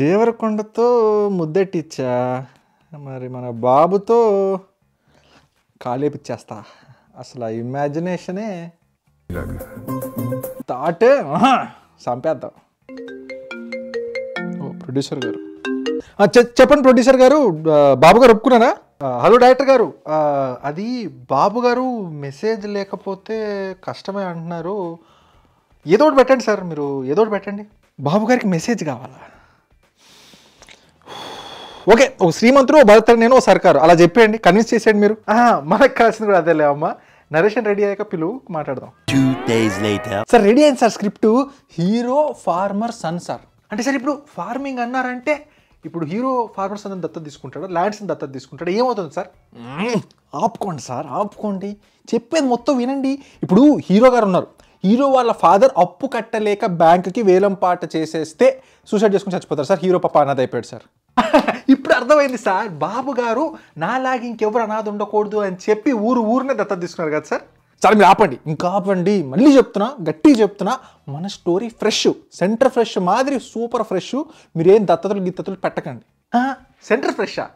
దేవరకొండతో ముద్దెట్టిచ్చా మరి మన బాబుతో కాలేపిచ్చేస్తా అసలు ఆ ఇమాజినేషనే తాటే చంపేద్దాం ఓ ప్రొడ్యూసర్ గారు చెప్పండి ప్రొడ్యూసర్ గారు బాబు గారు ఒప్పుకున్నారా హలో డైరెక్టర్ గారు అది బాబు గారు మెసేజ్ లేకపోతే కష్టమే అంటున్నారు ఏదో ఒకటి పెట్టండి సార్ మీరు ఏదో ఒకటి పెట్టండి బాబు గారికి మెసేజ్ కావాలా ఓకే ఒక శ్రీమంతుడు భరతడు నేను సర్కారు అలా చెప్పేయండి కన్విన్స్ చేసేయండి మీరు మనకు కలిసింది కూడా అదేలే అమ్మ నరేషన్ రెడీ అయ్యాక పిలువు మాట్లాడదాం సార్ రెడీ అయింది sir script hero farmer son sir అంటే సార్ ఇప్పుడు ఫార్మింగ్ అన్నారంటే ఇప్పుడు హీరో ఫార్మర్స్ అందరం దత్తత తీసుకుంటాడు ల్యాండ్స్ని దత్తత తీసుకుంటాడు ఏమవుతుంది సార్ ఆపుకోండి సార్ ఆపుకోండి చెప్పేది మొత్తం వినండి ఇప్పుడు హీరో గారు ఉన్నారు హీరో వాళ్ళ ఫాదర్ అప్పు కట్టలేక బ్యాంకుకి వేలం పాట చేసేస్తే సూసైడ్ చేసుకుని చచ్చిపోతారు సార్ హీరో పాప అన్నది అయిపోయాడు సార్ ఇప్పుడు అర్థమైంది సార్ బాబు గారు నాలాగి ఇంకెవరు అనాథ ఉండకూడదు అని చెప్పి ఊరు ఊరినే దత్తత తీసుకున్నారు కదా సార్ సార్ మీరు ఆపండి ఇంకా ఆపండి మళ్ళీ చెప్తున్నా గట్టిగా చెప్తున్నా మన స్టోరీ ఫ్రెష్ సెంటర్ ఫ్రెష్ మాదిరి సూపర్ ఫ్రెష్ మీరేం దత్తతలు గిత్తతలు పెట్టకండి సెంటర్ ఫ్రెషా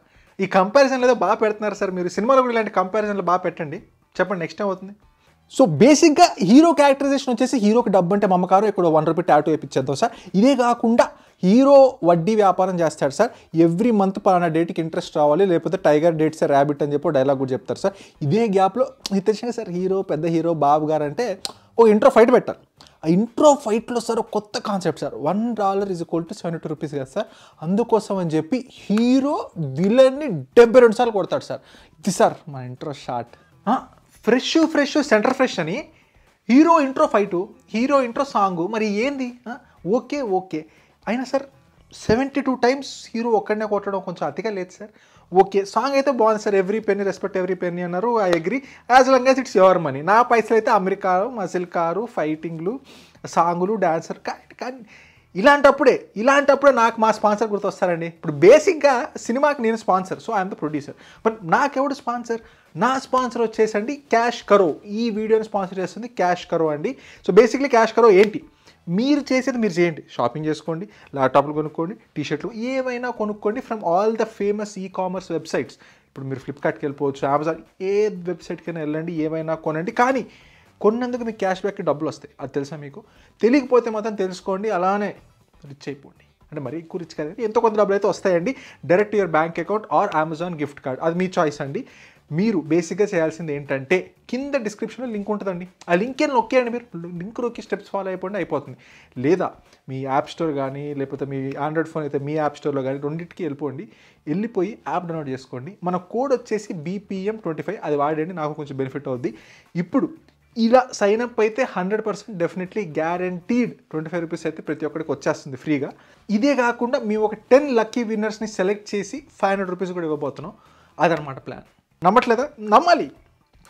ఈ కంపారిజన్లు ఏదో బాగా పెడుతున్నారు సార్ మీరు సినిమాలో కూడా ఇలాంటి కంపారిజన్లు బాగా పెట్టండి చెప్పండి నెక్స్ట్ అవుతుంది సో బేసిక్గా హీరో క్యారెక్టరైజేషన్ వచ్చేసి హీరోకి డబ్బు అంటే మమ్మకారు ఇక్కడ వన్ రూపీ ట్యాటో వేయించేద్దాం సార్ ఇదే కాకుండా హీరో వడ్డీ వ్యాపారం చేస్తాడు సార్ ఎవ్రీ మంత్ పలానా డేట్కి ఇంట్రెస్ట్ రావాలి లేకపోతే టైగర్ డేట్ సార్ ర్యాబిట్ అని చెప్పి డైలాగ్ కూడా చెప్తారు సార్ ఇదే గ్యాప్లో హితేష్ సార్ హీరో పెద్ద హీరో బాబు గారు అంటే ఓ ఇంట్రో ఫైట్ పెట్టాలి ఆ ఇంట్రో ఫైట్లో సార్ కొత్త concept sir one dollar is equal to seven two rupees కదా సార్ అందుకోసం అని చెప్పి హీరో విలన్ని డెబ్బై రెండు సార్లు కొడతాడు సార్ ఇది సార్ మా intro short fresh fresh centre fresh అని hero intro fight hero intro song మరి ఏంది ఓకే ఓకే అయినా sir seventy two times hero ఒక్కడనే కొట్టడం కొంచెం అతిగా లేదు సార్ ఓకే సాంగ్ అయితే బాగుంది sir every penny respect every penny అన్నారు I agree as long as it's your money నా పైసలు అయితే అమెరికా మజిల్ కారు ఫైటింగ్లు సాంగులు డాన్సర్ కానీ ఇలాంటప్పుడే ఇలాంటప్పుడే నాకు మా స్పాన్సర్ గుర్తొస్తారండి ఇప్పుడు బేసిక్గా సినిమాకి నేను sponsor so I'm the producer but నాకెవడు స్పాన్సర్ నా స్పాన్సర్ వచ్చేసండి క్యాష్ కరో ఈ వీడియోని స్పాన్సర్ చేస్తుంది క్యాష్ కరో అండి సో బేసిక్లీ క్యాష్ కరో ఏంటి మీరు చేసేది మీరు చేయండి షాపింగ్ చేసుకోండి ల్యాప్టాప్లు కొనుక్కోండి టీషర్ట్లు ఏవైనా కొనుక్కోండి from all the famous e commerce websites ఇప్పుడు మీరు ఫ్లిప్కార్ట్కి వెళ్ళిపోవచ్చు అమెజాన్ ఏ వెబ్సైట్కైనా వెళ్ళండి ఏమైనా కొనండి కానీ కొన్నందుకు మీకు క్యాష్ బ్యాక్ డబ్బులు వస్తాయి అది తెలుసా మీకు తెలియకపోతే మాత్రం తెలుసుకోండి అలానే రిచ్ అయిపోండి అంటే మరీ ఎక్కువ రిచ్ కదండి ఎంతో కొంత డబ్బులు అయితే వస్తాయండి direct your bank account or Amazon gift card అది మీ చాయిస్ అండి మీరు బేసిక్గా చేయాల్సింది ఏంటంటే కింద డిస్క్రిప్షన్లో లింక్ ఉంటుందండి ఆ లింక్ ఏం నొక్కేయండి మీరు లింక్ నొక్కి స్టెప్స్ ఫాలో అయిపోండి అయిపోతుంది లేదా మీ యాప్ స్టోర్ కానీ లేకపోతే మీ ఆండ్రాయిడ్ ఫోన్ అయితే మీ యాప్ స్టోర్లో కానీ రెండింటికి వెళ్ళిపోండి వెళ్ళిపోయి యాప్ డౌన్లోడ్ చేసుకోండి మన కోడ్ వచ్చేసి బీపీఎం ట్వంటీ ఫైవ్ అది వాడండి నాకు కొంచెం బెనిఫిట్ అవుద్ది ఇప్పుడు ఇలా సైన్ అప్ అయితే hundred percent definitely guaranteed twenty five rupees అయితే ప్రతి ఒక్కరికి వచ్చేస్తుంది ఫ్రీగా ఇదే కాకుండా మేము ఒక టెన్ లక్కీ విన్నర్స్ని సెలెక్ట్ చేసి ఫైవ్ హండ్రెడ్ రూపీస్ కూడా ఇవ్వబోతున్నాం అదనమాట ప్లాన్ నమ్మట్లేదా నమ్మాలి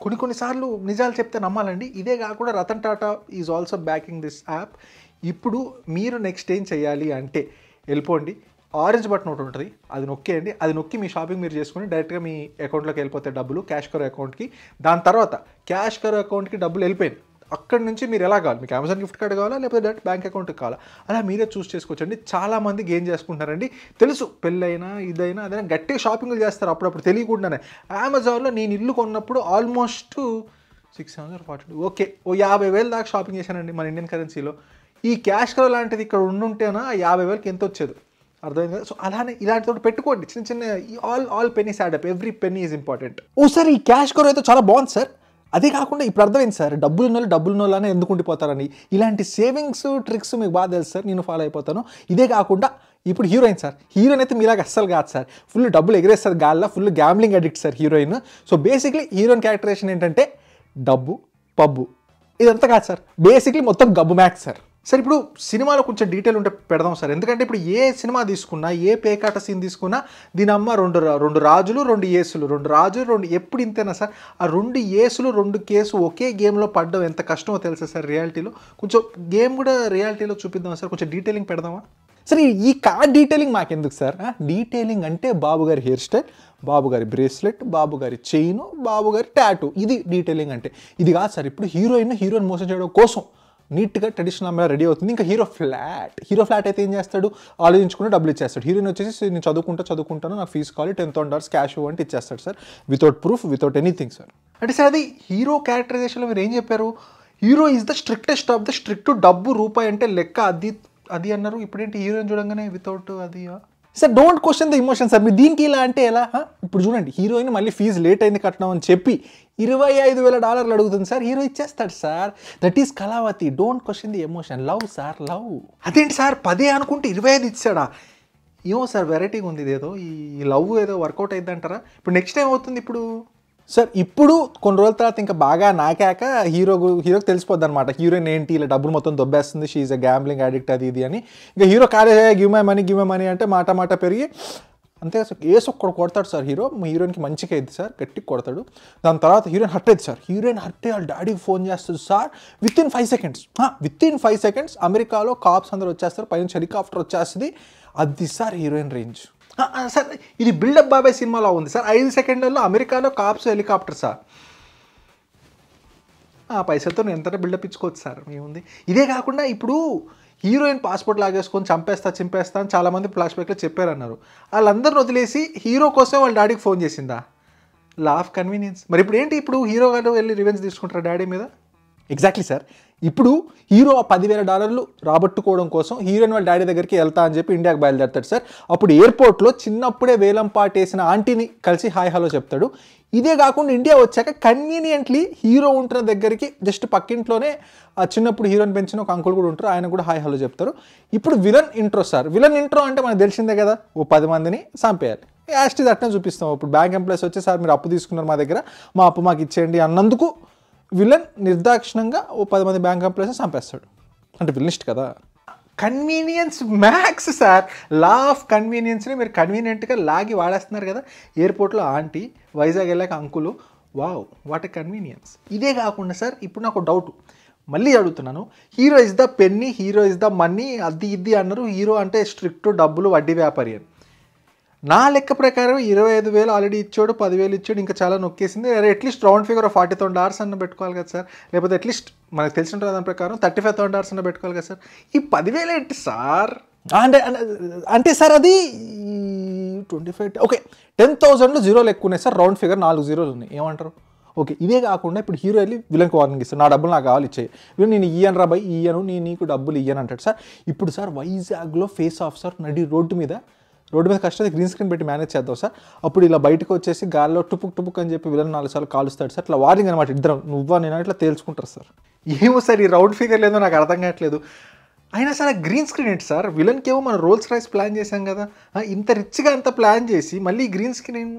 కొన్ని కొన్నిసార్లు నిజాలు చెప్తే నమ్మాలండి ఇదే కాకుండా Ratan Tata is also backing this app ఇప్పుడు మీరు నెక్స్ట్ ఏం చేయాలి అంటే వెళ్ళిపోండి ఆరెంజ్ బటన్ ఒకటి ఉంటుంది అది నొక్కేయండి అది నొక్కి మీ షాపింగ్ మీరు చేసుకుని డైరెక్ట్గా మీ అకౌంట్లోకి వెళ్ళిపోతే డబ్బులు క్యాష్ కరో అకౌంట్కి దాని తర్వాత క్యాష్ కరో అకౌంట్కి డబ్బులు వెళ్ళిపోయింది అక్కడి నుంచి మీరు ఎలా కావాలి మీకు అమెజాన్ గిఫ్ట్ కార్డ్ కావాలా లేకపోతే డైరెక్ట్ బ్యాంక్ అకౌంట్కి కావాలా అలా మీరే చూస్ చేసుకోవచ్చండి చాలామంది గేమ్ చేసుకుంటున్నారండి తెలుసు పెళ్ళైనా ఇదైనా అదైనా గట్టిగా షాపింగ్లు చేస్తారు అప్పుడప్పుడు తెలియకుండానే అమెజాన్లో నేను ఇల్లు కొన్నప్పుడు almost six thousand forty okay ఓ యాభై వేలు దాకా షాపింగ్ చేశానండి మన ఇండియన్ కరెన్సీలో ఈ క్యాష్ కలర్ లాంటిది ఇక్కడ ఉండుంటేనా యాభై వేలకి ఎంత వచ్చేది అర్థమైంది కదా సో అలానే ఇలాంటి తోటి పెట్టుకోండి చిన్న చిన్న all all pennies add up every penny is important ఓ సార్ ఈ క్యాష్ కవర్ అయితే చాలా బాగుంది సార్ అదే కాకుండా ఇప్పుడు అర్థమైంది సార్ డబ్బులు ఉన్న డబ్బులు ఉన్న ఎందుకు ఉండిపోతారని ఇలాంటి సేవింగ్స్ ట్రిక్స్ మీకు బాగా తెలుసు సార్ నేను ఫాలో అయిపోతాను ఇదే కాకుండా ఇప్పుడు హీరోయిన్ సార్ హీరోయిన్ అయితే మీలాగా అస్సలు కాదు సార్ ఫుల్ డబ్బులు ఎగిరేస్తారు గాల్లో full gambling addict sir heroine so basically heroine characterization ఏంటంటే డబ్బు పబ్బు ఇదంతా కాదు సార్ బేసిక్లీ మొత్తం గబ్బు మ్యాక్స్ సార్ సరే ఇప్పుడు సినిమాలో కొంచెం డీటెయిల్ ఉంటే పెడదాం సార్ ఎందుకంటే ఇప్పుడు ఏ సినిమా తీసుకున్నా ఏ పేకాట సీన్ తీసుకున్నా దీని అమ్మ రెండు రెండు రాజులు రెండు ఏసులు రెండు రాజులు రెండు ఎప్పుడు ఇంతేనా సార్ ఆ రెండు ఏసులు రెండు కేసు ఒకే గేమ్లో పడ్డం ఎంత కష్టమో తెలుసా సార్ రియాలిటీలో కొంచెం గేమ్ కూడా రియాలిటీలో చూపిద్దాం సార్ కొంచెం డీటెయిలింగ్ పెడదామా సరే ఈ కార్ డీటెయిలింగ్ మాకెందుకు సార్ డీటెయిలింగ్ అంటే బాబుగారి హెయిర్ స్టైల్ బాబుగారి బ్రేస్లెట్ బాబుగారి చైను చైన్ బాబు ట్యాటూ ఇది డీటెయిలింగ్ అంటే ఇది కాదు సార్ ఇప్పుడు హీరోయిన్ హీరోయిన్ మోసం చేయడం కోసం నీట్గా ట్రెడిషనల్ అమ్మాయి రెడీ అవుతుంది ఇంకా హీరో ఫ్లాట్ హీరో ఫ్లాట్ అయితే ఏం చేస్తాడు ఆలోచించుకుని డబ్బులు ఇచ్చేస్తాడు హీరోయిన్ వచ్చేసి నేను చదువుకుంటా చదువుకుంటాను నా ఫీజు కావాలి టెన్ థౌసండ్ డాలర్స్ క్యాష్ అంటే ఇచ్చేస్తాడు sir without proof without anything sir అంటే సార్ అది హీరో క్యారెక్టరైజేషన్లో మీరు ఏం చెప్పారు hero is the strictest of the strict డబ్బు రూపాయి అంటే లెక్క అది అది అన్నారు ఇప్పుడేంటి హీరోయిన్ చూడంగానే వితౌట్ అది sir don't question the emotion sir మీరు దీనికి ఇలా అంటే ఎలా ఇప్పుడు చూడండి హీరోయిన్ మళ్ళీ ఫీజు లేట్ అయింది కట్టడం అని చెప్పి ఇరవై ఐదు వేల డాలర్లు అడుగుతుంది సార్ హీరో ఇచ్చేస్తాడు sir that is Kalavathi don't question the emotion love sir love అదేంటి సార్ పదే అనుకుంటే ఇరవై ఐదు ఇచ్చాడా ఏమో సార్ వెరైటీగా ఉంది ఇదేదో ఈ లవ్ ఏదో వర్కౌట్ అయిందంటారా ఇప్పుడు నెక్స్ట్ టైం అవుతుంది ఇప్పుడు సార్ ఇప్పుడు కొన్ని రోజుల తర్వాత ఇంకా బాగా నాకాక హీరో హీరోకి తెలిసిపోద్ది అనమాట హీరోయిన్ ఏంటి ఇలా డబ్బులు మొత్తం దొబ్బేస్తుంది షీఈ్ అ గ్యాంబ్లింగ్ అడిక్ట్ అది ఇది అని ఇంకా hero college give my money give my money అంటే మాట మాట పెరిగి అంతేగా సార్ ఏసు ఒక్కడు కొడతాడు సార్ హీరో మా హీరోయిన్కి మంచిగా అయింది సార్ గట్టి కొడతాడు దాని తర్వాత హీరోయిన్ హర్ట్ అయింది సార్ హీరోయిన్ హట్ వాళ్ళ డాడీకి ఫోన్ చేస్తుంది sir within five seconds within five seconds అమెరికాలో కాప్స్ అందరు వచ్చేస్తారు పైన హెలికాప్టర్ వచ్చేస్తుంది అది సార్ హీరోయిన్ రేంజ్ సార్ ఇది బిల్డప్ బాబాయ్ సినిమాలో ఉంది సార్ ఐదు సెకండ్లలో అమెరికాలో కాప్స్ హెలికాప్టర్ సార్ ఆ పైసలతో నేను ఎంత బిల్డప్ ఇచ్చుకోవచ్చు సార్ ఏముంది ఇదే కాకుండా ఇప్పుడు హీరోయిన్ పాస్పోర్ట్ లాగేసుకొని చంపేస్తా చంపేస్తా అని చాలామంది ఫ్లాష్ బ్యాక్లో చెప్పారన్నారు వాళ్ళందరిని వదిలేసి హీరో కోసం వాళ్ళ డాడీకి ఫోన్ చేసిందా లాఫ్ కన్వీనియన్స్ మరి ఇప్పుడు ఏంటి ఇప్పుడు హీరో గారు వెళ్ళి రివెన్స్ తీసుకుంటారా డాడీ మీద ఎగ్జాక్ట్లీ సార్ ఇప్పుడు హీరో ఆ పదివేల డాలర్లు రాబట్టుకోవడం కోసం హీరోయిన్ వాళ్ళ డాడీ దగ్గరికి వెళ్తా అని చెప్పి ఇండియాకి బయలుదేరుతాడు సార్ అప్పుడు ఎయిర్పోర్ట్లో చిన్నప్పుడే వేలం వేసిన ఆంటీని కలిసి హాయ్ హలో చెప్తాడు ఇదే కాకుండా ఇండియా వచ్చాక కన్వీనియంట్లీ హీరో ఉంటున్న దగ్గరికి జస్ట్ పక్కింట్లోనే ఆ చిన్నప్పుడు హీరోయిన్ పెంచిన ఒక అంకుల్ కూడా ఉంటారు ఆయన కూడా హాయ్ హలో చెప్తారు ఇప్పుడు villain intro sir villain intro అంటే మనకు తెలిసిందే కదా ఓ పది మందిని చంపేయాలి యాస్టీజ్ అట్నే చూపిస్తాం ఇప్పుడు బ్యాంక్ ఎంప్లాయీస్ వచ్చి సార్ మీరు అప్పు తీసుకున్నారు మా దగ్గర మా అప్పు మాకు ఇచ్చేయండి అన్నందుకు విలన్ నిర్దాక్షిణంగా ఓ పది మంది బ్యాంక్ ఎంప్లాయీస్ చంపేస్తాడు అంటే విలనిస్ట్ కదా convenience max sir law of కన్వీనియన్స్ని మీరు కన్వీనియంట్గా లాగి వాడేస్తున్నారు కదా ఎయిర్పోర్ట్లో ఆంటీ వైజాగ్ వెళ్ళాక uncle wow what a convenience ఇదే కాకుండా సార్ ఇప్పుడు నాకు డౌట్ మళ్ళీ అడుగుతున్నాను hero is the penny hero is the money అది ఇది అన్నారు హీరో అంటే స్ట్రిక్ట్ డబ్బులు వడ్డీ వ్యాపారి అని నా లెక్క ప్రకారం ఇరవై ఐదు వేలు ఆల్రెడీ ఇచ్చాడు పదివేలు ఇచ్చాడు ఇంకా చాలా నొక్కేసింది at least round figure of forty thousand dollars అన్న పెట్టుకోవాలి కదా సార్ లేకపోతే అట్లీస్ట్ మనకు తెలిసిన దాని ప్రకారం థర్టీ ఫైవ్ థౌండ్ డార్స్ అన్న పెట్టుకోవాలి కదా సార్ ఈ పదివేలు ఏంటి సార్ అంటే అంటే సార్ అది ట్వంటీ ఫైవ్ ఓకే టెన్ థౌసండ్లో జీరోలు ఎక్కువ ఉన్నాయి సార్ రౌండ్ ఫిగర్ నాలుగు జీరోలు ఉన్నాయి ఏమంటారు ఓకే ఇవే కాకుండా ఇప్పుడు హీరో వెళ్ళి విలన్కి వార్నింగ్ ఇస్తాను నా డబ్బులు నాకు కావాలి ఇచ్చేయి వీళ్ళు నేను ఇయ్యను రా బాయ్ ఇయ్యను నేను నీకు డబ్బులు ఇయ్యను అంటాడు సార్ ఇప్పుడు సార్ వైజాగ్లో ఫేస్ ఆఫ్ సార్ నడి రోడ్డు మీద రోడ్డు మీద కష్టం గ్రీన్ స్క్రీన్ పెట్టి మేనేజ్ చేద్దాం సార్ అప్పుడు ఇలా బయటకు వచ్చేసి గాల్లో టుపుక్ టుపుక్ అని చెప్పి విలన్ నాలుగు సార్లు కాలుస్తాడు సార్ ఇట్లా వారింగ్ అనమాట ఇద్దరం నువ్వా నేను ఇట్లా తేల్చుకుంటారు సార్ ఏమో సార్ ఈ రౌండ్ ఫిగర్ లేదో నాకు అర్థం కావట్లేదు అయినా సార్ గ్రీన్ స్క్రీన్ ఏంటి సార్ విలన్కి ఏమో మనం రోల్స్ రైస్ ప్లాన్ చేశాం కదా ఇంత రిచ్గా అంత ప్లాన్ చేసి మళ్ళీ గ్రీన్ స్క్రీన్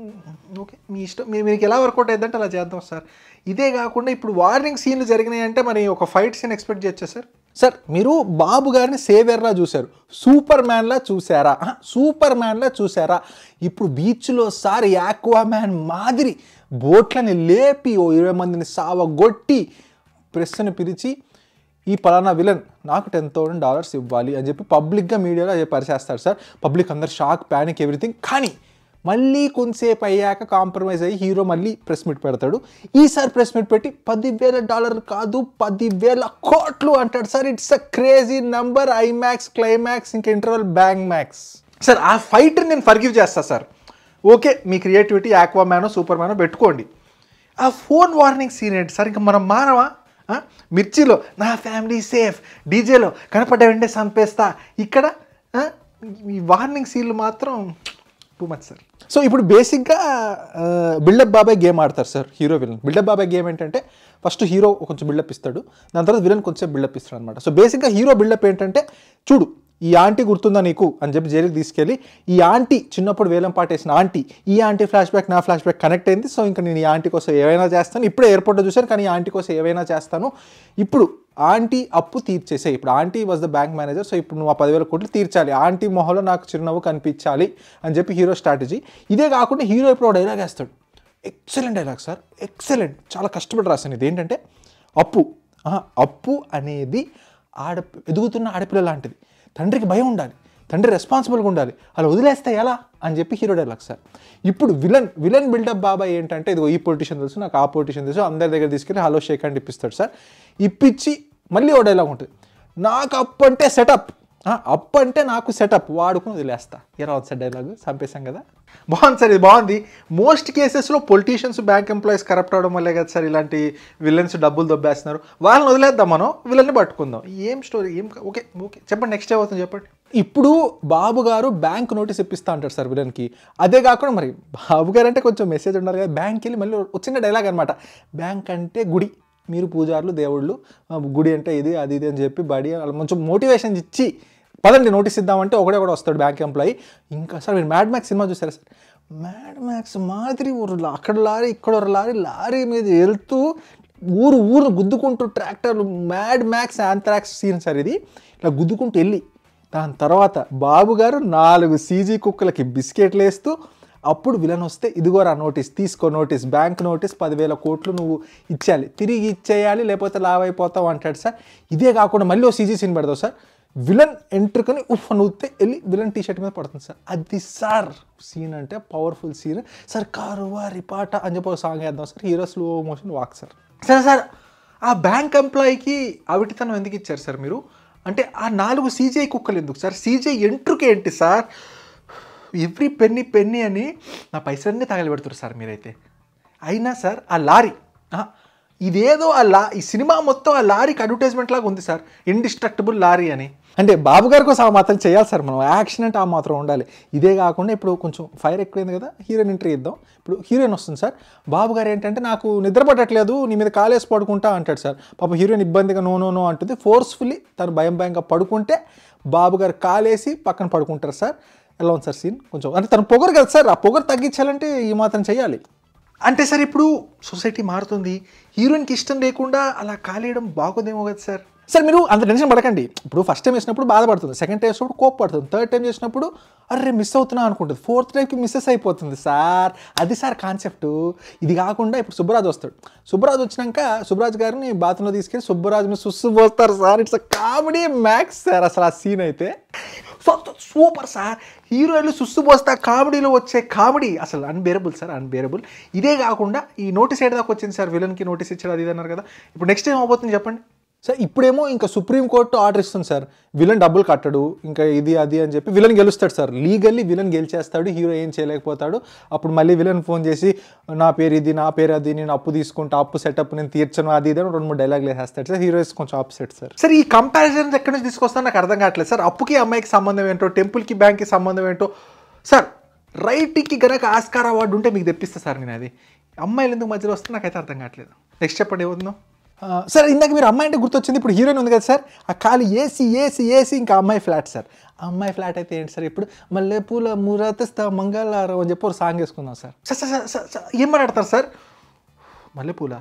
ఓకే మీ ఇష్టం మీరు మీకు ఎలా వర్కౌట్ అయ్యిందంటే అలా చేద్దాం సార్ ఇదే కాకుండా ఇప్పుడు వార్నింగ్ సీన్లు జరిగినాయంటే మరి ఒక ఫైట్ సీన్ ఎక్స్పెక్ట్ చేయొచ్చా సార్ సార్ మీరు బాబు గారిని సేవేర్లా చూశారు సూపర్ మ్యాన్లా చూసారా సూపర్ మ్యాన్లా చూసారా ఇప్పుడు బీచ్లో సార్ యాక్వా మ్యాన్ మాదిరి బోట్లని లేపి ఓ ఇరవై మందిని సావగొట్టి ప్రెస్ని పిలిచి ఈ పలానా విలన్ నాకు టెన్ థౌసండ్ డాలర్స్ ఇవ్వాలి అని చెప్పి పబ్లిక్గా మీడియాలో పరిచేస్తారు సార్ పబ్లిక్ అందరు షాక్ ప్యానిక్ ఎవ్రీథింగ్ కానీ మళ్ళీ కొంతసేపు అయ్యాక కాంప్రమైజ్ అయ్యి హీరో మళ్ళీ ప్రెస్ మీట్ పెడతాడు ఈసారి ప్రెస్ మీట్ పెట్టి పదివేల డాలర్ కాదు పదివేల కోట్లు అంటాడు sir it's a crazy number IMAX climax ఇంక ఇంటర్వల్ బ్యాంగ్ మ్యాక్స్ సార్ ఆ ఫైట్ని నేను ఫర్గివ్ చేస్తాను సార్ ఓకే మీ క్రియేటివిటీ ఆక్వా మ్యానో సూపర్ మ్యానో పెట్టుకోండి ఆ ఫోన్ వార్నింగ్ సీన్ ఏంటి సార్ ఇంకా మనం మానవా మిర్చిలో నా ఫ్యామిలీ సేఫ్ డీజేలో కనపడ్డ వెంటే చంపేస్తా ఇక్కడ ఈ వార్నింగ్ సీన్లు మాత్రం టూ మచ్ సార్ సో ఇప్పుడు బేసిక్గా బిల్డప్ బాబాయ్ గేమ్ ఆడతారు సార్ హీరో విలన్ బిల్డప్ బాబాయ్ గేమ్ ఏంటంటే ఫస్ట్ హీరో కొంచెం బిల్డప్ ఇస్తాడు దాని తర్వాత విలన్ కొంచెం బిల్డప్ ఇస్తాడు అనమాట సో బేసిక్గా హీరో బిల్డప్ ఏంటంటే చూడు ఈ ఆంటీ గుర్తుందా నీకు అని చెప్పి జైలుకి తీసుకెళ్ళి ఈ ఆంటీ చిన్నప్పుడు వేలం పాటేసిన ఆంటీ ఈ ఆంటీ ఫ్లాష్ బ్యాక్ నా ఫ్లాష్ బ్యాక్ కనెక్ట్ అయింది సో ఇంకా నేను ఈ ఆంటీ కోసం ఏవైనా చేస్తాను ఇప్పుడే ఎయిర్పోర్ట్లో చూశాను కానీ ఈ ఆంటీ కోసం ఏవైనా చేస్తాను ఇప్పుడు ఆంటీ అప్పు తీర్చేసే ఇప్పుడు aunty was the bank manager so ఇప్పుడు నువ్వు ఆ పదివేల కోట్లు తీర్చాలి ఆంటీ మొహలో నాకు చిరునవ్వు కనిపించాలి అని చెప్పి హీరో స్ట్రాటజీ ఇదే కాకుండా హీరో ఇప్పుడు డైలాగ్ వేస్తాడు ఎక్సలెంట్ డైలాగ్ సార్ ఎక్సలెంట్ చాలా కష్టపడి రాశాను ఇది ఏంటంటే అప్పు అప్పు అనేది ఆడ ఎదుగుతున్న ఆడపిల్ల లాంటిది తండ్రికి భయం ఉండాలి తండ్రి రెస్పాన్సిబుల్గా ఉండాలి అలా వదిలేస్తే ఎలా అని చెప్పి హీరో డైలాగ్ సార్ ఇప్పుడు విలన్ విలన్ బిల్డప్ బాబాయ్ ఏంటంటే ఇదిగో ఈ పొలిటీషియన్ తెలుసు నాకు ఆ పొలిటీషియన్ తెలుసు అందరి దగ్గర తీసుకెళ్ళి హలో షేక్ అండ్ ఇప్పిస్తాడు సార్ ఇప్పించి మళ్ళీ ఓ డైలాగ్ ఉంటుంది నాకు అప్ అంటే సెటప్ అప్పు అంటే నాకు సెటప్ వాడుకుని వదిలేస్తా ఇరా సార్ డైలాగ్ చంపేశాం కదా బాగుంది సార్ ఇది బాగుంది మోస్ట్ కేసెస్లో పొలిటీషియన్స్ బ్యాంక్ ఎంప్లాయీస్ కరప్ట్ అవడం వల్లే కదా సార్ ఇలాంటి విలన్స్ డబ్బులు దొబ్బేస్తున్నారు వాళ్ళని వదిలేద్దాం మనం వీళ్ళని పట్టుకుందాం ఏం స్టోరీ ఏం ఓకే ఓకే చెప్పండి నెక్స్ట్ ఏమవుతుంది చెప్పండి ఇప్పుడు బాబు గారు బ్యాంక్ నోటీస్ ఇప్పిస్తా అంటారు సార్ విలన్కి అదే కాకుండా మరి బాబు గారు అంటే కొంచెం మెసేజ్ ఉండాలి కదా బ్యాంక్కి వెళ్ళి మళ్ళీ వచ్చిన డైలాగ్ అనమాట బ్యాంక్ అంటే గుడి మీరు పూజారులు దేవుళ్ళు గుడి అంటే ఇది అది ఇది అని చెప్పి బడి కొంచెం మోటివేషన్ ఇచ్చి పదండి నోటీస్ ఇద్దామంటే ఒకడే ఒకటి వస్తాడు బ్యాంక్ ఎంప్లాయీ ఇంకా సార్ మీరు మ్యాడ్ మ్యాక్స్ సినిమా చూసారా సార్ మ్యాడ్ మ్యాక్స్ మాదిరి ఊరు అక్కడ లారీ ఇక్కడ ఒక లారీ లారీ మీద వెళ్తూ ఊరు ఊరు గుద్దుకుంటూ ట్రాక్టర్లు Mad Max anthrax scene sir ఇది ఇట్లా గుద్దుకుంటూ వెళ్ళి దాని తర్వాత బాబు గారు నాలుగు సీజీ కుక్కలకి బిస్కెట్లు వేస్తూ అప్పుడు విలన్ వస్తే ఇదిగోరా నోటీస్ తీసుకో నోటీస్ బ్యాంక్ నోటీస్ పదివేల కోట్లు నువ్వు ఇచ్చేయాలి తిరిగి ఇచ్చేయాలి లేకపోతే లావైపోతావు అంటాడు సార్ ఇదే కాకుండా మళ్ళీ ఓ సీజీ సీన్ పెడతావు సార్ విలన్ ఎంట్రుకని ఉఫ్ అని ఊతే వెళ్ళి విలన్ టీషర్ట్ మీద పడుతుంది సార్ అది సార్ సీన్ అంటే పవర్ఫుల్ సీన్ సార్ కారు వారి పాట అని చెప్పి సాంగ్ వేద్దాం sir hero slow motion walk sir సరే సార్ ఆ బ్యాంక్ ఎంప్లాయీకి అవిటితనం ఎందుకు ఇచ్చారు సార్ మీరు అంటే ఆ నాలుగు సీజీఐ కుక్కలు ఎందుకు సార్ సీజీఐ ఎంట్రుకే ఏంటి సార్ ఎవ్రీ పెన్ని పెన్ని అని నా పైసలన్నీ తగలబెడుతున్నారు సార్ మీరైతే అయినా సార్ ఆ లారీ ఇదేదో ఆ లా ఈ సినిమా మొత్తం ఆ లారీకి అడ్వర్టైజ్మెంట్ లాగా ఉంది సార్ ఇండిస్ట్రక్టబుల్ లారీ అని అంటే బాబు గారి కోసం ఆ మాత్రం చేయాలి సార్ మనం యాక్షన్ అంటే ఆ మాత్రం ఉండాలి ఇదే కాకుండా ఇప్పుడు కొంచెం ఫైర్ ఎక్కువైంది కదా హీరోయిన్ ఎంట్రీ ఇద్దాం ఇప్పుడు హీరోయిన్ వస్తుంది సార్ బాబు గారు ఏంటంటే నాకు నిద్రపడట్లేదు నీ మీద కాలేసి పడుకుంటా అంటాడు సార్ పాప హీరోయిన్ ఇబ్బందిగా నో నో నో అంటుంది ఫోర్స్ఫుల్లీ తను భయం భయంగా పడుకుంటే బాబు గారు కాలేసి పక్కన పడుకుంటారు సార్ ఎలా ఉంది సార్ సీన్ కొంచెం అంటే తను పొగరు కదా సార్ ఆ పొగరు తగ్గించాలంటే ఈ మాత్రం చేయాలి అంటే సార్ ఇప్పుడు సొసైటీ మారుతుంది హీరోయిన్కి ఇష్టం లేకుండా అలా కాలేయడం బాగోదేమో కదా సార్ సార్ మీరు అంత టెన్షన్ పడకండి ఇప్పుడు ఫస్ట్ టైం వేసినప్పుడు బాధపడుతుంది సెకండ్ టైం చేసినప్పుడు కోప్ పడుతుంది థర్డ్ టైం చేసినప్పుడు అరే మిస్ అవుతున్నా అనుకుంటుంది ఫోర్త్ టైంకి మిస్సెస్ అయిపోతుంది సార్ అది సార్ కాన్సెప్ట్ ఇది కాకుండా ఇప్పుడు సుబ్బరాజు వస్తాడు సుబ్బరాజు వచ్చినాక సుబ్బరాజు గారిని బాత్రూంలో తీసుకెళ్ళి సుబ్బరాజు మీద సుస్సు పోస్తారు sir it's comedy max sir అసలు ఆ సీన్ అయితే సూపర్ సార్ హీరోయిన్లు సుస్సు పోస్తా కామెడీలో వచ్చే కామెడీ అసలు అన్బేరబుల్ సార్ అన్బేరబుల్ ఇదే కాకుండా ఈ నోటీస్ ఏడదాకా దాకా వచ్చింది సార్ విలన్కి నోటీస్ ఇచ్చారు అది అన్నారు కదా ఇప్పుడు నెక్స్ట్ ఏం అవబోతుంది చెప్పండి సార్ ఇప్పుడేమో ఇంకా సుప్రీంకోర్టు ఆర్డర్ ఇస్తుంది సార్ విలన్ డబ్బులు కట్టడు ఇంకా ఇది అది అని చెప్పి విలన్ గెలుస్తాడు సార్ లీగల్లీ విలన్ గెలిచేస్తాడు హీరో ఏం చేయలేకపోతాడు అప్పుడు మళ్ళీ విలన్ ఫోన్ చేసి నా పేరు ఇది నా పేరు అది నేను అప్పు తీసుకుంటా అప్పు సెటప్ నేను తీర్చను అది ఇది అని రెండు మూడు డైలాగ్లు వేసేస్తాడు సార్ హీరోయిన్స్ కొంచెం ఆపోసెట్ సార్ సార్ ఈ కంపారిజన్ ఎక్కడి నుంచి తీసుకొస్తాను నాకు అర్థం కావట్లేదు సార్ అప్పుకి అమ్మాయికి సంబంధం ఏంటో టెంపుల్కి బ్యాంక్కి సంబంధం ఏంటో సార్ రైట్కి గనక ఆస్కార్ అవార్డు ఉంటే మీకు తెప్పిస్తా సార్ నేను అది అమ్మాయిలు ఎందుకు మధ్యలో వస్తే నాకైతే అర్థం కావట్లేదు నెక్స్ట్ చెప్పండి ఏమవుతుందో సార్ ఇందాక మీరు అమ్మాయి అంటే గుర్తొచ్చింది ఇప్పుడు హీరోయిన్ ఉంది కదా సార్ ఆ ఖాళీ ఏసీ ఏసీ ఏసీ ఇంకా అమ్మాయి ఫ్లాట్ సార్ అమ్మాయి ఫ్లాట్ అయితే ఏంటి సార్ ఇప్పుడు మళ్ళీ పూల మురతిస్తా మంగళారం అని చెప్పి ఒక సాంగ్ వేసుకుందాం సార్ సార్ సార్ సార్ ఏం మాట్లాడతారు సార్ మళ్ళీ పూల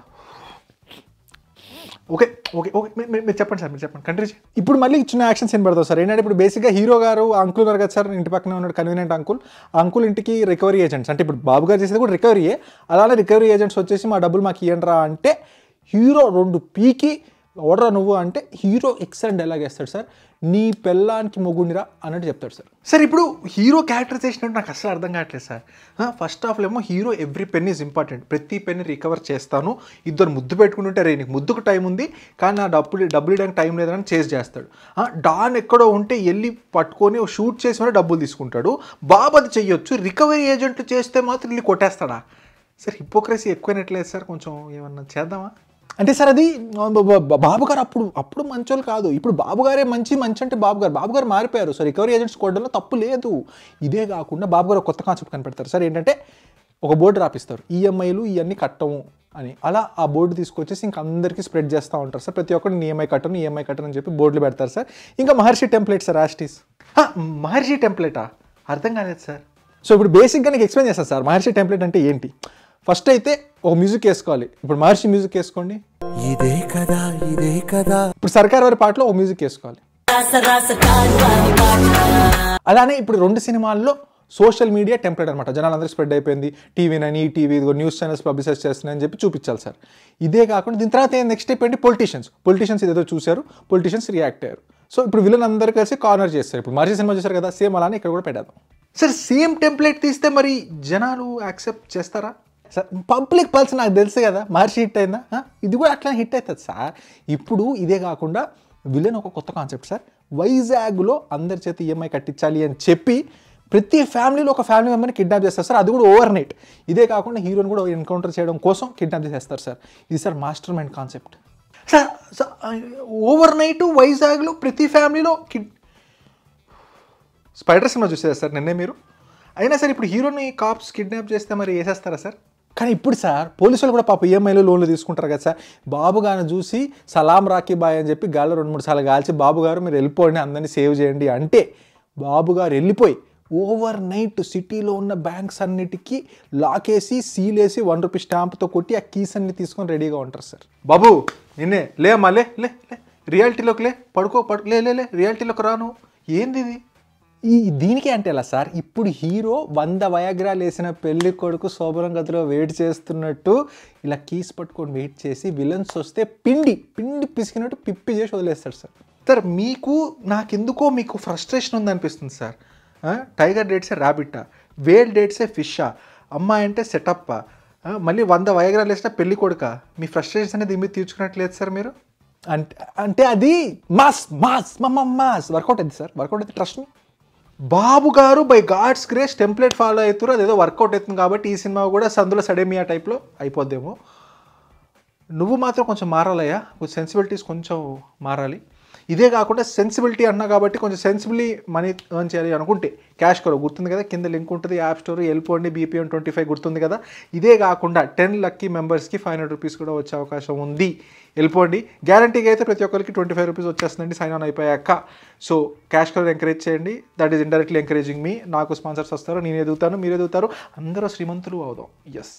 ఓకే ఓకే ఓకే మీరు చెప్పండి సార్ మీరు చెప్పండి కంట్రీ ఇప్పుడు మళ్ళీ చిన్న యాక్షన్ సీన్ పెడతాం సార్ ఏంటంటే ఇప్పుడు బేసిక్గా హీరో గారు అంకుల్ గారు కదా సార్ ఇంటి పక్కన ఉన్నాడు కన్వీనియంట్ అంకుల్ అంకుల్ ఇంటికి రికవరీ ఏజెంట్స్ అంటే ఇప్పుడు బాబు గారు చేసేది కూడా రికవరీయే అలానే రికవరీ ఏజెంట్స్ వచ్చేసి మా డబ్బులు మాకు ఇవ్వండి అంటే హీరో రెండు పీకి ఓడరా నువ్వు అంటే హీరో ఎక్సలెంట్ డైలాగ్ వేస్తాడు సార్ నీ పెళ్ళానికి మొగ్గునిరా అన్నట్టు చెప్తాడు సార్ సార్ ఇప్పుడు హీరో క్యారెక్టర్ చేసినట్టు నాకు అసలు అర్థం కావట్లేదు సార్ ఫస్ట్ ఆఫ్ ఏమో hero every penny is important ప్రతి పెన్ రికవర్ చేస్తాను ఇద్దరు ముద్దు పెట్టుకుంటుంటే రే నీకు ముద్దుకు టైం ఉంది కానీ నా డబ్బులు డబ్బులు ఇవ్వడానికి టైం లేదని చేసి చేస్తాడు డాన్ ఎక్కడో ఉంటే వెళ్ళి పట్టుకొని షూట్ చేసి మరి డబ్బులు తీసుకుంటాడు బాబది చెయ్యొచ్చు రికవరీ ఏజెంట్ చేస్తే మాత్రం వెళ్ళి కొట్టేస్తాడా సార్ హిపోక్రసీ ఎక్కువైనట్లేదు సార్ కొంచెం ఏమన్నా చేద్దామా అంటే సార్ అది బాబు బాబుగారు అప్పుడు అప్పుడు మంచోళ్ళు కాదు ఇప్పుడు బాబుగారే మంచి మంచి అంటే బాబుగారు బాబుగారు మారిపోయారు సార్ రికవరీ ఏజెంట్స్ కోడంలో తప్పు లేదు ఇదే కాకుండా బాబుగారు కొత్త కాన్సెప్ట్ కనిపెడతారు సార్ ఏంటంటే ఒక బోర్డు రాపిస్తారు ఈఎంఐలు ఇవన్నీ కట్టము అని అలా ఆ బోర్డు తీసుకొచ్చేసి ఇంక అందరికీ స్ప్రెడ్ చేస్తూ ఉంటారు సార్ ప్రతి ఒక్కరిని ఈఎంఐ కట్టను ఈఎంఐ కట్టను అని చెప్పి బోర్డులు పెడతారు సార్ ఇంకా మహర్షి టెంప్లెట్ సార్ ఆస్టీస్ మహర్షి టెంప్లెటా అర్థం కాలేదు సార్ సో ఇప్పుడు బేసిక్గా నీకు ఎక్స్ప్లెయిన్ చేస్తాను సార్ మహర్షి టెంప్లెట్ అంటే ఏంటి ఫస్ట్ అయితే ఒక మ్యూజిక్ వేసుకోవాలి ఇప్పుడు మహర్షి మ్యూజిక్ వేసుకోండి ఇదే కదా ఇదే కదా ఇప్పుడు సర్కార్ వారి పాటలో ఒక మ్యూజిక్ వేసుకోవాలి అలానే ఇప్పుడు రెండు సినిమాల్లో సోషల్ మీడియా టెంప్లెట్ అనమాట జనాలందరూ స్ప్రెడ్ అయిపోయింది టీవీనని ఈ టీవీ ఇదిగో న్యూస్ ఛానల్స్ పబ్లిసైజ్ చేస్తున్నాయని చెప్పి చూపించాలి సార్ ఇదే కాకుండా దీని తర్వాత ఏం నెక్స్ట్ స్టెప్ ఏంటి పొలిటీషియన్స్ పొలిటీషియన్స్ ఏదో చూశారు పొలిటీషియన్స్ రియాక్ట్ అయ్యారు సో ఇప్పుడు విలన్ అందరూ కలిసి కార్నర్ చేస్తారు ఇప్పుడు మరీ సినిమా చేశారు కదా సేమ్ అలానే ఇక్కడ కూడా పెట్టేద్దాం సార్ సేమ్ టెంప్లెట్ తీస్తే మరి జనాలు యాక్సెప్ట్ చేస్తారా సార్ పబ్లిక్ పల్స్ నాకు తెలుసు కదా మహర్షి హిట్ అయిందా ఇది కూడా అట్లా హిట్ అవుతుంది సార్ ఇప్పుడు ఇదే కాకుండా విలన్ ఒక కొత్త కాన్సెప్ట్ సార్ వైజాగ్లో అందరి చేత ఈఎంఐ e కట్టించాలి అని చెప్పి ప్రతి ఫ్యామిలీలో ఒక ఫ్యామిలీ మెంబర్ని కిడ్నాప్ చేస్తారు సార్ అది కూడా ఓవర్ నైట్ ఇదే కాకుండా హీరోని కూడా ఎన్కౌంటర్ చేయడం కోసం కిడ్నాప్ చేసేస్తారు సార్ ఇది sir mastermind concept sir overnight వైజాగ్లో ప్రతి ఫ్యామిలీలో కిడ్ స్పైడర్ సినిమా చూసేదా సార్ నిన్నే మీరు అయినా సార్ ఇప్పుడు హీరోని కాప్స్ కిడ్నాప్ చేస్తే మరి వేసేస్తారా సార్ కానీ ఇప్పుడు సార్ పోలీసులు కూడా పాప ఈఎంఐలో e లోన్లు తీసుకుంటారు కదా సార్ బాబు గారిని చూసి సలాం రాఖీ బాయ్ అని చెప్పి గాలి రెండు మూడు సార్లు కాల్చి బాబు గారు మీరు వెళ్ళిపోండి అందరినీ సేవ్ చేయండి అంటే బాబు గారు వెళ్ళిపోయి ఓవర్ నైట్ సిటీలో ఉన్న బ్యాంక్స్ అన్నిటికీ లాకేసి సీలేసి వన్ రూపీ స్టాంప్తో కొట్టి ఆ కీస్ అన్ని తీసుకొని రెడీగా ఉంటారు సార్ బాబు నిన్నే లేమ్మా లే లే లే రియాలిటీలోకి లే పడుకో పడు లే లే రియాలిటీలోకి రాను ఏంది ఇది ఈ దీనికి అంటే ఎలా సార్ ఇప్పుడు హీరో వంద వయాగ్రాలు వేసిన పెళ్లి కొడుకు శోభరం గదిలో వెయిట్ చేస్తున్నట్టు ఇలా కీస్ పట్టుకొని వెయిట్ చేసి విలన్స్ వస్తే పిండి పిండి పిసికినట్టు పిప్పి చేసి వదిలేస్తాడు సార్ సార్ మీకు నాకెందుకో మీకు ఫ్రస్ట్రేషన్ ఉందనిపిస్తుంది సార్ టైగర్ డేట్సే ర్యాబిట్టా వేల్ డేట్సే ఫిషా అమ్మాయి అంటే సెటప్పా మళ్ళీ వంద వయాగ్రాలు వేసిన పెళ్లి కొడుక మీ ఫ్రస్ట్రేషన్స్ అనేది ఏమీ తీర్చుకున్నట్లేదు సార్ మీరు అంటే అంటే అది మాస్ మాస్ మమ్మ మాస్ వర్కౌట్ అయింది సార్ వర్కౌట్ అయితే ట్రస్ట్ బాబు గారు by God's grace template follow అవుతారు అదేదో వర్కౌట్ అవుతుంది కాబట్టి ఈ సినిమా కూడా సందుల సడేమియా టైప్లో అయిపోద్దేమో నువ్వు మాత్రం కొంచెం మారాలయ్యా కొంచెం సెన్సిబిలిటీస్ కొంచెం మారాలి ఇదే కాకుండా సెన్సిబిలిటీ అన్నా కాబట్టి కొంచెం సెన్సిబిలి మనీ ఎర్న్ చేయాలి అనుకుంటే క్యాష్ కరో గుర్తుంది కదా కింద లింక్ ఉంటుంది యాప్ స్టోర్ వెళ్ళిపోండి బీపీఎం ట్వంటీ ఫైవ్ గుర్తుంది కదా ఇదే కాకుండా టెన్ లక్కీ మెంబర్స్కి ఫైవ్ హండ్రెడ్ రూపీస్ కూడా వచ్చే అవకాశం ఉంది వెళ్ళిపోండి గ్యారంటీగా అయితే ప్రతి ఒక్కరికి ట్వంటీ ఫైవ్ రూపీస్ వచ్చేస్తుందండి సైన్ ఆన్ అయిపోయాక సో క్యాష్ కలర్ ఎంకరేజ్ చేయండి దట్ ఈస్ ఇండైరెక్ట్లీ ఎంకరేజింగ్ మీ నాకు స్పాన్సర్స్ వస్తారు నేను ఎదుగుతాను మీరు ఎదుగుతారు అందరూ శ్రీమంతులు అవుదాం ఎస్